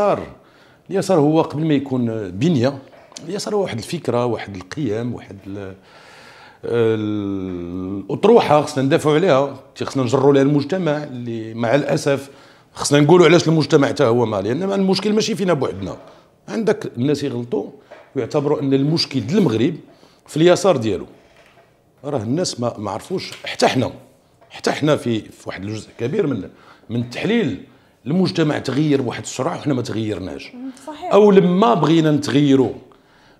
اليسار اليسار هو قبل ما يكون بنيه اليسار هو واحد الفكره واحد القيم واحد الاطروحه خصنا ندافعوا عليها خصنا نجروا لها المجتمع اللي مع الاسف خصنا نقولوا علاش المجتمع حتى هو مالي لان المشكل ماشي فينا بوحدنا عندك الناس يغلطوا ويعتبروا ان المشكل ديال المغرب في اليسار ديالو راه الناس ما عرفوش حتى حنا حتى حنا في, في واحد الجزء كبير من من التحليل المجتمع تغير بواحد السرعه وحنا ما تغيرناش صحيح. او لما بغينا نتغيروا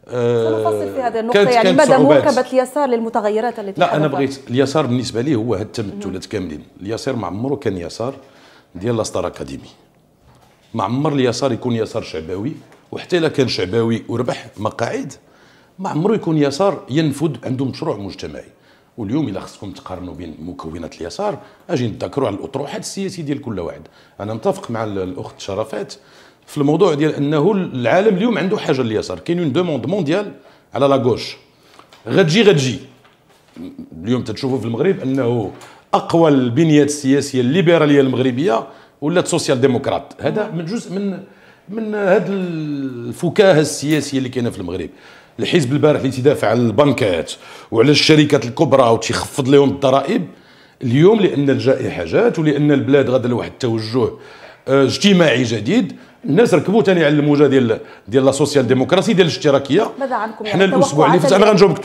آه، سنفصل في هذه النقطة يعني مدى مواكبة اليسار للمتغيرات التي لا أنا بغيت اليسار بالنسبة لي هو هاد التمثلات كاملين اليسار ما عمره كان يسار ديال لاستار أكاديمي ما عمر اليسار يكون يسار شعبوي وحتى إلا كان شعبوي وربح مقاعد ما عمره يكون يسار ينفذ عنده مشروع مجتمعي واليوم الا خصكم تقارنوا بين مكونات اليسار اجي نتذكروا على الاطروحات السياسيه ديال كل واحد انا متفق مع الاخت شرفات في الموضوع ديال انه العالم اليوم عنده حاجه لليسار كاين اون دوموند مونديال على لا غوش غتجي غتجي اليوم تتشوفوا في المغرب انه اقوى البنيات السياسيه الليبراليه المغربيه ولات سوسيال ديمقراط هذا من جزء من من هذا الفكاهه السياسيه اللي كاينه في المغرب الحزب البارح اللي تدافع على البنكات وعلى الشركات الكبرى وتيخفض لهم الضرائب اليوم لان الجائحه جات ولان البلاد غادا لواحد التوجه آه، اجتماعي جديد الناس ركبوا ثاني على الموجه ديال ديال لا سوسيال ديموكراسي ديال الاشتراكيه ماذا عنكم حنا يعني الاسبوع اللي فات انا غنجاوبك